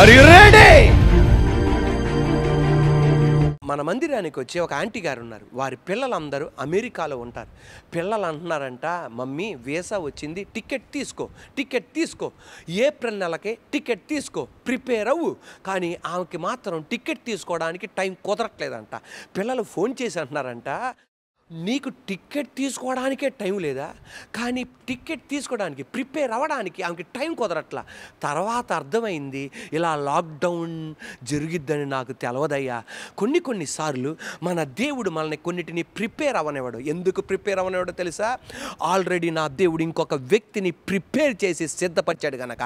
are మన మందిరానికి వచ్చి ఒక ఆంటీ గారు ఉన్నారు వారి పిల్లలందరూ అమెరికాలో ఉంటారు పిల్లలు అంటున్నారంట మమ్మీ వీసా వచ్చింది టికెట్ తీసుకో టికెట్ తీసుకో ఏప్రిల్ నెలకే టికెట్ తీసుకో ప్రిపేర్ అవ్వు కానీ ఆమెకి మాత్రం టికెట్ తీసుకోవడానికి టైం కుదరట్లేదంట పిల్లలు ఫోన్ చేసి అంటున్నారంట నీకు టికెట్ తీసుకోవడానికే టైం లేదా కానీ టికెట్ తీసుకోవడానికి ప్రిపేర్ అవ్వడానికి ఆమెకి టైం కుదరట్లా తర్వాత అర్థమైంది ఇలా లాక్డౌన్ జరిగిద్దని నాకు తెలవదయ్యా కొన్ని కొన్నిసార్లు మన దేవుడు మనల్ని కొన్నిటిని ప్రిపేర్ అవ్వనివాడు ఎందుకు ప్రిపేర్ అవ్వనివ్వడో తెలుసా ఆల్రెడీ నా దేవుడు ఇంకొక వ్యక్తిని ప్రిపేర్ చేసి సిద్ధపరిచాడు గనక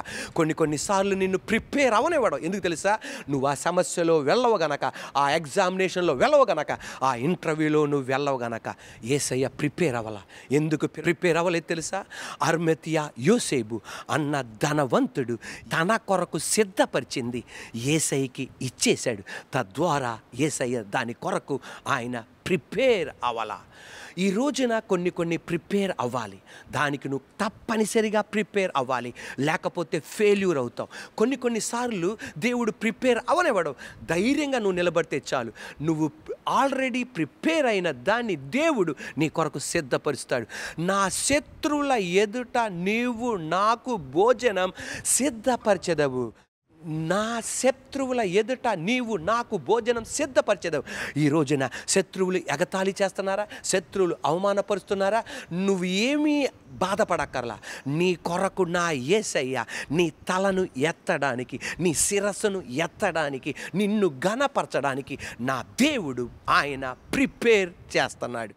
కొన్ని కొన్నిసార్లు నిన్ను ప్రిపేర్ అవ్వనివాడు ఎందుకు తెలుసా నువ్వు ఆ సమస్యలో వెళ్ళవు గనక ఆ ఎగ్జామినేషన్లో వెళ్ళవు గనక ఆ ఇంటర్వ్యూలో నువ్వు వెళ్ళవు గనక ఏసయ్య ప్రిపేర్ అవ్వాలా ఎందుకు ప్రిపేర్ అవ్వలేదు తెలుసా అర్మతియా యోసేబు అన్న ధనవంతుడు తన కొరకు సిద్ధపరిచింది ఏసైకి ఇచ్చేశాడు తద్వారా ఏసయ్య దాని కొరకు ఆయన ప్రిపేర్ అవ్వాలా ఈ రోజున కొన్ని కొన్ని ప్రిపేర్ అవ్వాలి దానికి నువ్వు తప్పనిసరిగా ప్రిపేర్ అవ్వాలి లేకపోతే ఫెయిల్యూర్ అవుతావు కొన్ని కొన్నిసార్లు దేవుడు ప్రిపేర్ అవనివ్వడు ధైర్యంగా నువ్వు నిలబడితే చాలు నువ్వు ఆల్రెడీ ప్రిపేర్ అయిన దాన్ని దేవుడు నీ కొరకు సిద్ధపరుస్తాడు నా శత్రువుల ఎదుట నీవు నాకు భోజనం సిద్ధపరచదవు నా శత్రువుల ఎదుట నీవు నాకు భోజనం సిద్ధపరిచేదావు ఈ రోజున శత్రువులు ఎగతాళి చేస్తున్నారా శత్రువులు అవమానపరుస్తున్నారా నువ్వు ఏమీ బాధపడక్కర్లా నీ కొరకు నా ఏసయ్య నీ తలను ఎత్తడానికి నీ శిరస్సును ఎత్తడానికి నిన్ను ఘనపరచడానికి నా దేవుడు ఆయన ప్రిపేర్ చేస్తున్నాడు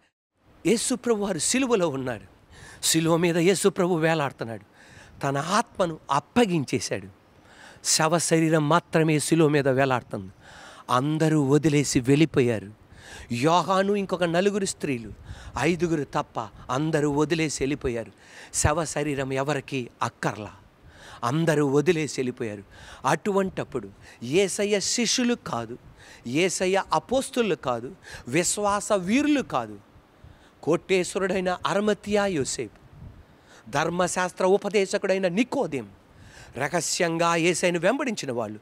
యేసుప్రభు వారు సిలువలో ఉన్నాడు సిలువ మీద యేసుప్రభు వేలాడుతున్నాడు తన ఆత్మను అప్పగించేశాడు శవ శరీరం మాత్రమే శిలువ మీద వేలాడుతుంది అందరూ వదిలేసి వెళ్ళిపోయారు యోహాను ఇంకొక నలుగురు స్త్రీలు ఐదుగురు తప్ప అందరూ వదిలేసి వెళ్ళిపోయారు శవ శరీరం ఎవరికి అక్కర్లా అందరూ వదిలేసి వెళ్ళిపోయారు అటువంటప్పుడు ఏసయ్య శిష్యులు కాదు ఏసయ్య అపోస్తులు కాదు విశ్వాస వీరులు కాదు కోటేశ్వరుడైన అరమతియా యోసేపు ధర్మశాస్త్ర ఉపదేశకుడైన నికోదేం రహస్యంగా ఏసైను వెంబడించిన వాళ్ళు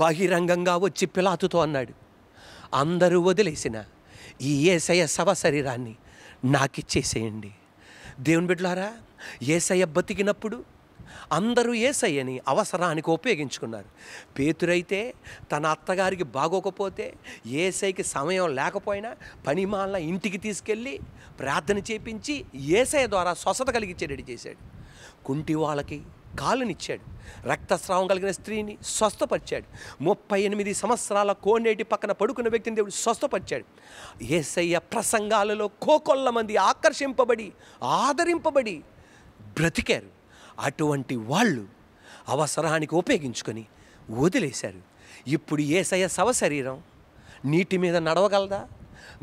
బహిరంగంగా వచ్చి పిలాతుతో అన్నాడు అందరూ వదిలేసిన ఈ ఏసయ శవ శరీరాన్ని నాకిచ్చేసేయండి దేవుని బిడ్డలారా ఏసయ్య బతికినప్పుడు అందరూ ఏసయ్యని అవసరానికి ఉపయోగించుకున్నారు పేతురైతే తన అత్తగారికి బాగోకపోతే ఏసైకి సమయం లేకపోయినా పనిమాల ఇంటికి తీసుకెళ్ళి ప్రార్థన చేపించి ఏసఐ ద్వారా స్వస్థత కలిగించేటట్టు చేశాడు కుంటి వాళ్ళకి కాలునిచ్చాడు రక్తస్రావం కలిగిన స్త్రీని స్వస్థపరిచాడు ముప్పై ఎనిమిది సంవత్సరాల కోనేటి పక్కన పడుకున్న వ్యక్తిని దేవుడు స్వస్థపరిచాడు ఏసయ్య ప్రసంగాలలో కోకొల్ల మంది ఆకర్షింపబడి ఆదరింపబడి బ్రతికారు అటువంటి వాళ్ళు అవసరానికి ఉపయోగించుకొని వదిలేశారు ఇప్పుడు ఏసయ్య శవశరీరం నీటి మీద నడవగలదా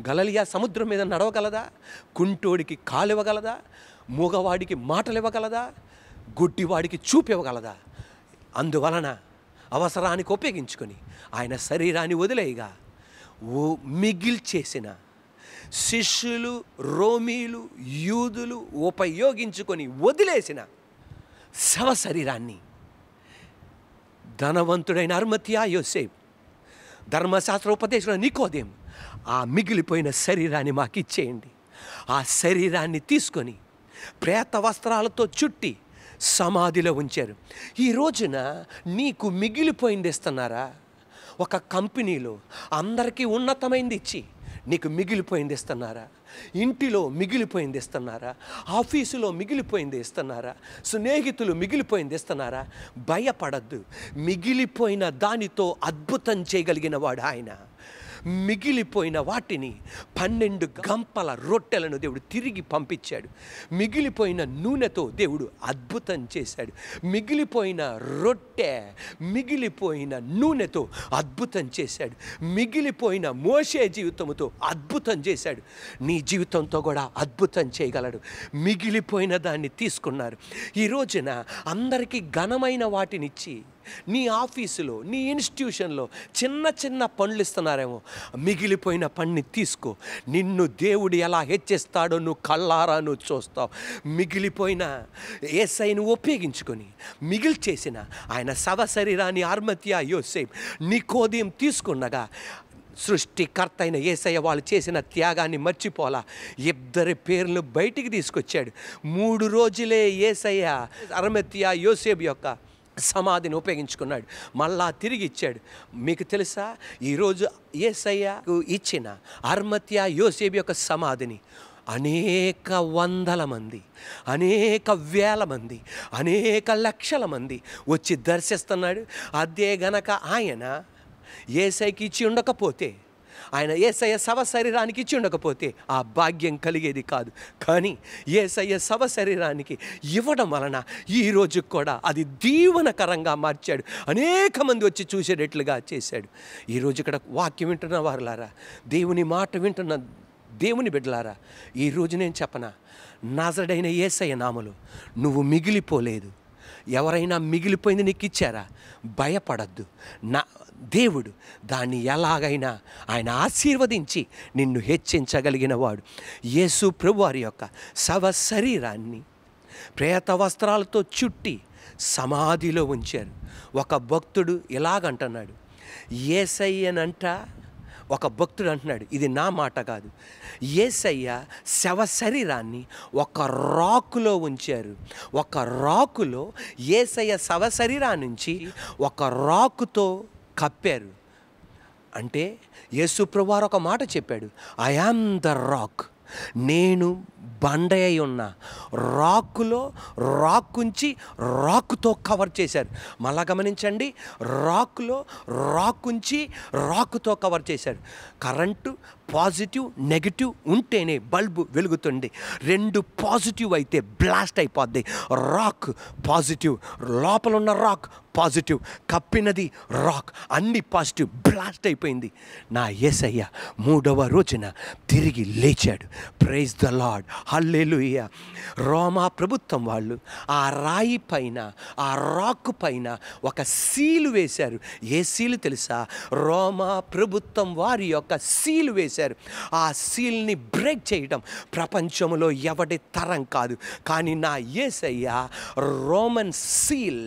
గలలియా సముద్రం మీద నడవగలదా కుంటోడికి కాలివ్వగలదా మూగవాడికి మాటలు ఇవ్వగలదా గుడ్డివాడికి చూపివ్వగలదా అందువలన అవసరానికి ఉపయోగించుకొని ఆయన శరీరాన్ని వదిలేయగా ఓ మిగిల్చేసిన శిష్యులు రోమీలు యూదులు ఉపయోగించుకొని వదిలేసిన శవ శరీరాన్ని ధనవంతుడైన అర్మతియా యోసేపు ధర్మశాస్త్ర ఉపదేశం నీకోదేం ఆ మిగిలిపోయిన శరీరాన్ని మాకు ఇచ్చేయండి ఆ శరీరాన్ని తీసుకొని ప్రేత వస్త్రాలతో చుట్టి సమాధిలో ఉంచారు ఈ రోజున నీకు మిగిలిపోయింది ఇస్తున్నారా ఒక కంపెనీలో అందరికీ ఉన్నతమైంది ఇచ్చి నీకు మిగిలిపోయింది ఇస్తున్నారా ఇంటిలో మిగిలిపోయింది ఇస్తున్నారా ఆఫీసులో మిగిలిపోయింది ఇస్తున్నారా స్నేహితులు మిగిలిపోయింది ఇస్తున్నారా భయపడద్దు మిగిలిపోయిన దానితో అద్భుతం చేయగలిగిన వాడు ఆయన మిగిలిపోయిన వాటిని పన్నెండు గంపల రొట్టెలను దేవుడు తిరిగి పంపించాడు మిగిలిపోయిన నూనెతో దేవుడు అద్భుతం చేశాడు మిగిలిపోయిన రొట్టె మిగిలిపోయిన నూనెతో అద్భుతం చేశాడు మిగిలిపోయిన మోసే జీవితంతో అద్భుతం చేశాడు నీ జీవితంతో కూడా అద్భుతం చేయగలడు మిగిలిపోయిన దాన్ని తీసుకున్నారు ఈ రోజున అందరికీ ఘనమైన వాటినిచ్చి నీ ఆఫీసులో నీ ఇన్స్టిట్యూషన్లో చిన్న చిన్న పనులు ఇస్తున్నారేమో మిగిలిపోయిన పని తీసుకో నిన్ను దేవుడు ఎలా హెచ్చిస్తాడో నువ్వు కళ్ళారా నువ్వు చూస్తావు మిగిలిపోయిన ఏసైని ఉపయోగించుకొని మిగిలి చేసిన ఆయన సవ శరీరాన్ని ఆర్మత్య నీ కోదయం తీసుకున్నగా సృష్టికర్త అయిన ఏసయ్య వాళ్ళు చేసిన త్యాగాన్ని మర్చిపోలా ఇద్దరి పేర్లు బయటికి తీసుకొచ్చాడు మూడు రోజులే ఏసయ్య అరమత్య యోసేబ్ యొక్క సమాధిని ఉపయోగించుకున్నాడు మళ్ళా తిరిగి ఇచ్చాడు మీకు తెలుసా ఈరోజు ఏసయ్యకు ఇచ్చిన అర్మత్య యోసేబి యొక్క సమాధిని అనేక వందల మంది అనేక వేల మంది అనేక లక్షల మంది వచ్చి దర్శిస్తున్నాడు అదే గనక ఆయన ఏసైకి ఇచ్చి ఉండకపోతే ఆయన ఏసయ్య సవ శరీరానికి ఇచ్చి ఉండకపోతే ఆ భాగ్యం కలిగేది కాదు కానీ ఏసయ్య సవ శరీరానికి ఇవ్వడం వలన ఈరోజు కూడా అది దీవనకరంగా మార్చాడు అనేక మంది వచ్చి చూసేటట్లుగా చేశాడు ఈరోజు ఇక్కడ వాక్యం వింటున్న వారులారా దేవుని మాట వింటున్న దేవుని బిడ్డలారా ఈరోజు నేను చెప్పనా నాజడైన ఏసయ్య నామలు నువ్వు మిగిలిపోలేదు ఎవరైనా మిగిలిపోయింది నీకు ఇచ్చారా భయపడద్దు నా దేవుడు దాన్ని ఎలాగైనా ఆయన ఆశీర్వదించి నిన్ను హెచ్చించగలిగిన వాడు యేసు ప్రభు వారి యొక్క సవ శరీరాన్ని ప్రేత వస్త్రాలతో చుట్టి సమాధిలో ఉంచారు ఒక భక్తుడు ఇలాగంటున్నాడు ఏసయ్యనంట ఒక భక్తుడు అంటున్నాడు ఇది నా మాట కాదు ఏసయ్య శవ శరీరాన్ని ఒక రాకులో ఉంచారు ఒక రాకులో ఏసయ్య శవ శరీరా నుంచి ఒక రాకుతో కప్పారు అంటే యేసుప్రభు వారు ఒక మాట చెప్పాడు ఐ యామ్ ద రాక్ నేను బండ అయి ఉన్న రాకులో ఉంచి రాకుతో కవర్ చేశారు మళ్ళా గమనించండి రాకులో రాకుంచి రాకుతో కవర్ చేశారు కరెంటు పాజిటివ్ నెగిటివ్ ఉంటేనే బల్బు వెలుగుతుంది రెండు పాజిటివ్ అయితే బ్లాస్ట్ అయిపోద్ది రాక్ పాజిటివ్ లోపల ఉన్న రాక్ పాజిటివ్ కప్పినది రాక్ అన్ని పాజిటివ్ బ్లాస్ట్ అయిపోయింది నా ఏసయ్య మూడవ రోజున తిరిగి లేచాడు ప్రైజ్ ద లాడ్ హల్లేలుయ్య రోమా ప్రభుత్వం వాళ్ళు ఆ రాయి పైన ఆ రాక్ పైన ఒక సీలు వేశారు ఏ సీలు తెలుసా రోమా ప్రభుత్వం వారి యొక్క సీలు వేశారు చేశారు ఆ సీల్ని బ్రేక్ చేయటం ప్రపంచంలో ఎవడి తరం కాదు కానీ నా ఏసయ్య రోమన్ సీల్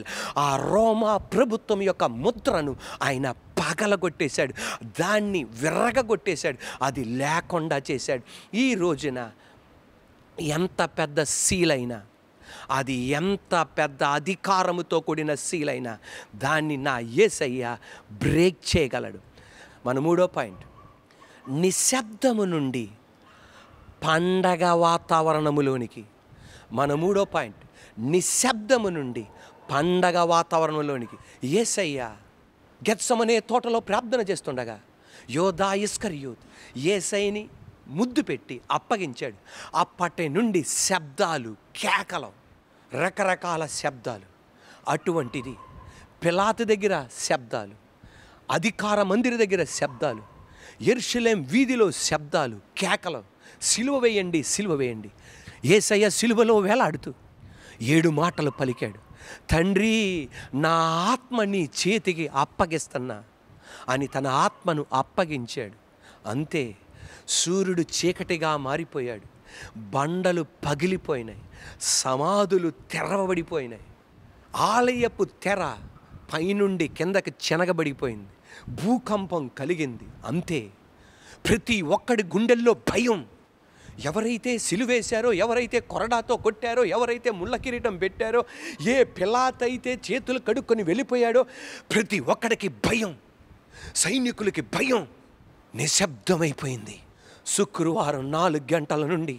ఆ రోమా ప్రభుత్వం యొక్క ముద్రను ఆయన పగలగొట్టేశాడు దాన్ని విరగగొట్టేశాడు అది లేకుండా చేశాడు ఈ రోజున ఎంత పెద్ద సీలైనా అది ఎంత పెద్ద అధికారముతో కూడిన సీలైనా దాన్ని నా ఏసయ్య బ్రేక్ చేయగలడు మన మూడో పాయింట్ నిశ్శబ్దము నుండి పండగ వాతావరణములోనికి మన మూడో పాయింట్ నిశ్శబ్దము నుండి పండగ వాతావరణంలోనికి ఏసయ్యా గెత్సమనే తోటలో ప్రార్థన చేస్తుండగా యోధా ఇస్కర్ యూత్ ఏసైని ముద్దు పెట్టి అప్పగించాడు అప్పటి నుండి శబ్దాలు కేకలం రకరకాల శబ్దాలు అటువంటిది పిలాతు దగ్గర శబ్దాలు అధికార మందిర దగ్గర శబ్దాలు ఎర్షలేం వీధిలో శబ్దాలు కేకలు సిలువ వేయండి సిలువ వేయండి ఏసయ్య సిలువలో వేలాడుతూ ఏడు మాటలు పలికాడు తండ్రి నా ఆత్మని చేతికి అప్పగిస్తున్నా అని తన ఆత్మను అప్పగించాడు అంతే సూర్యుడు చీకటిగా మారిపోయాడు బండలు పగిలిపోయినాయి సమాధులు తెరవబడిపోయినాయి ఆలయపు తెర పైనుండి కిందకి చెనగబడిపోయింది భూకంపం కలిగింది అంతే ప్రతి ఒక్కడి గుండెల్లో భయం ఎవరైతే సిలువేశారో ఎవరైతే కొరడాతో కొట్టారో ఎవరైతే ముళ్ళ కిరీటం పెట్టారో ఏ పిల్లాతైతే చేతులు కడుక్కొని వెళ్ళిపోయాడో ప్రతి ఒక్కడికి భయం సైనికులకి భయం నిశ్శబ్దమైపోయింది శుక్రవారం నాలుగు గంటల నుండి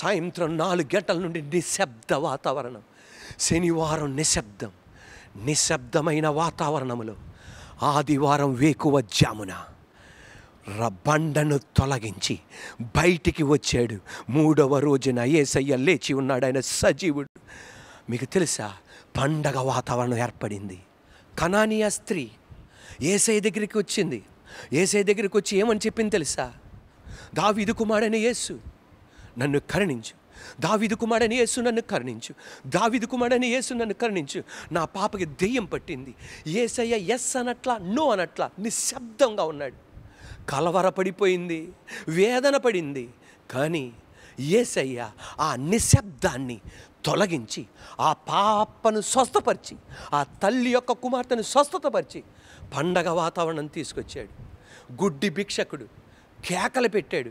సాయంత్రం నాలుగు గంటల నుండి నిశ్శబ్ద వాతావరణం శనివారం నిశ్శబ్దం నిశ్శబ్దమైన వాతావరణంలో ఆదివారం వేకువ జామున బండను తొలగించి బయటికి వచ్చాడు మూడవ రోజున ఏసయ్య లేచి ఉన్నాడు ఆయన సజీవుడు మీకు తెలుసా పండగ వాతావరణం ఏర్పడింది కనానియా స్త్రీ ఏసయ్య దగ్గరికి వచ్చింది ఏసఐ దగ్గరికి వచ్చి ఏమని చెప్పింది తెలుసా దావిదు కుమారుడైన యేసు నన్ను కరుణించు దావిదు కుమారని యేసు నన్ను కరుణించు దావిదు కుమారని యేసు నన్ను కరుణించు నా పాపకి దెయ్యం పట్టింది ఏసయ్య ఎస్ అనట్లా నో అనట్లా నిశ్శబ్దంగా ఉన్నాడు కలవరపడిపోయింది వేదన పడింది కానీ ఏసయ్య ఆ నిశ్శబ్దాన్ని తొలగించి ఆ పాపను స్వస్థపరిచి ఆ తల్లి యొక్క కుమార్తెను స్వస్థతపరిచి పండగ వాతావరణం తీసుకొచ్చాడు గుడ్డి భిక్షకుడు కేకలు పెట్టాడు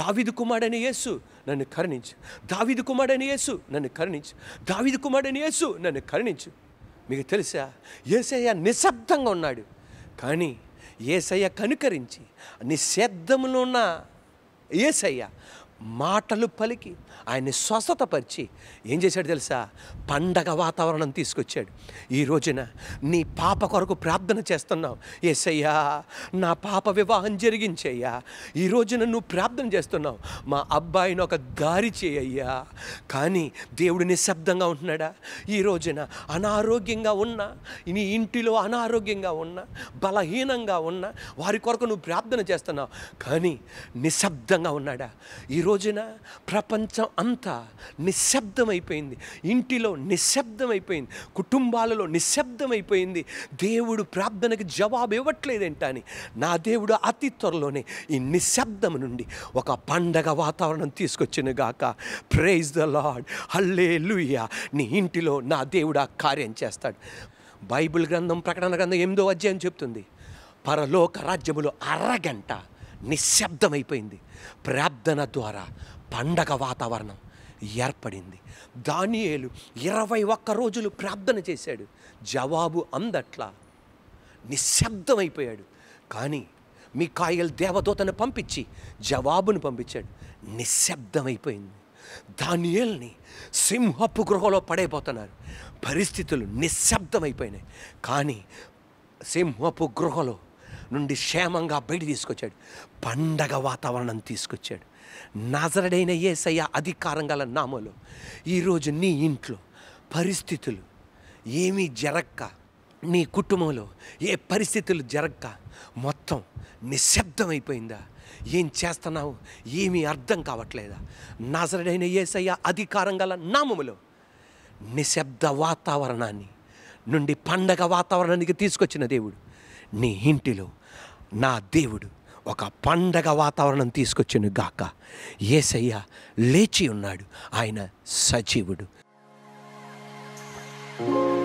దావిదు కుమారుడని యేసు నన్ను కరుణించు దావిదు కుమారుడని యేసు నన్ను కరుణించు దావిదు కుమారుడని యేసు నన్ను కరుణించు మీకు తెలుసా ఏసయ్య నిశ్శబ్దంగా ఉన్నాడు కానీ ఏసయ్య కనుకరించి నిశ్శబ్దంలో ఉన్న ఏసయ్య మాటలు పలికి ఆయన్ని స్వస్థతపరిచి ఏం చేశాడు తెలుసా పండగ వాతావరణం తీసుకొచ్చాడు ఈ రోజున నీ పాప కొరకు ప్రార్థన చేస్తున్నావు ఏసయ్యా నా పాప వివాహం జరిగించయ్యా ఈ రోజున నువ్వు ప్రార్థన చేస్తున్నావు మా అబ్బాయిని ఒక దారి చేయయ్యా కానీ దేవుడు నిశ్శబ్దంగా ఉంటున్నాడా ఈ రోజున అనారోగ్యంగా ఉన్నా నీ ఇంటిలో అనారోగ్యంగా ఉన్న బలహీనంగా ఉన్న వారి కొరకు నువ్వు ప్రార్థన చేస్తున్నావు కానీ నిశ్శబ్దంగా ఉన్నాడా ఈ రోజున ప్రపంచం అంతా నిశ్శబ్దమైపోయింది ఇంటిలో నిశ్శబ్దమైపోయింది కుటుంబాలలో నిశ్శబ్దమైపోయింది దేవుడు ప్రార్థనకి జవాబు ఇవ్వట్లేదేంట అని నా దేవుడు అతి త్వరలోనే ఈ నిశ్శబ్దం నుండి ఒక పండగ వాతావరణం తీసుకొచ్చిన గాక ప్రైజ్ ద లాడ్ హల్లే నీ ఇంటిలో నా దేవుడు ఆ కార్యం చేస్తాడు బైబిల్ గ్రంథం ప్రకటన గ్రంథం ఎనిమిదో అధ్యాయం చెప్తుంది పరలోక రాజ్యములో అరగంట నిశ్శబ్దమైపోయింది ప్రార్థన ద్వారా పండగ వాతావరణం ఏర్పడింది దానియేలు ఇరవై ఒక్క రోజులు ప్రార్థన చేశాడు జవాబు అందట్లా నిశ్శబ్దమైపోయాడు కానీ మీ కాయలు దేవదూతను పంపించి జవాబును పంపించాడు నిశ్శబ్దమైపోయింది దానియల్ని సింహపు గృహలో పడైపోతున్నారు పరిస్థితులు నిశ్శబ్దమైపోయినాయి కానీ సింహపు గృహలో నుండి క్షేమంగా బయట తీసుకొచ్చాడు పండగ వాతావరణం తీసుకొచ్చాడు నజరడైన ఏసయ్య అధికారం గల నామలు ఈరోజు నీ ఇంట్లో పరిస్థితులు ఏమీ జరక్క నీ కుటుంబంలో ఏ పరిస్థితులు జరక్క మొత్తం నిశ్శబ్దం అయిపోయిందా ఏం చేస్తున్నావు ఏమీ అర్థం కావట్లేదా నజరడైన ఏసయ్య అధికారం గల నామములు నిశ్శబ్ద వాతావరణాన్ని నుండి పండగ వాతావరణానికి తీసుకొచ్చిన దేవుడు నీ ఇంటిలో నా దేవుడు ఒక పండగ వాతావరణం తీసుకొచ్చును గాక ఏసయ్య లేచి ఉన్నాడు ఆయన సజీవుడు thank you